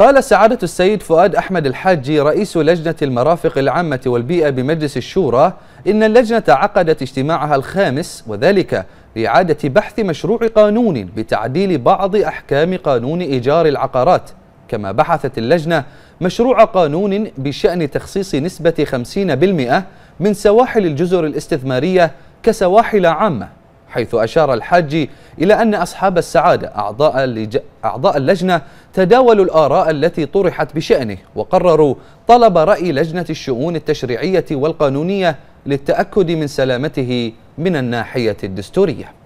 قال سعادة السيد فؤاد أحمد الحاجي رئيس لجنة المرافق العامة والبيئة بمجلس الشورى إن اللجنة عقدت اجتماعها الخامس وذلك لإعادة بحث مشروع قانون بتعديل بعض أحكام قانون إيجار العقارات كما بحثت اللجنة مشروع قانون بشأن تخصيص نسبة 50% من سواحل الجزر الاستثمارية كسواحل عامة حيث أشار الحاجي إلى أن أصحاب السعادة أعضاء, أعضاء اللجنة تداولوا الآراء التي طرحت بشأنه وقرروا طلب رأي لجنة الشؤون التشريعية والقانونية للتأكد من سلامته من الناحية الدستورية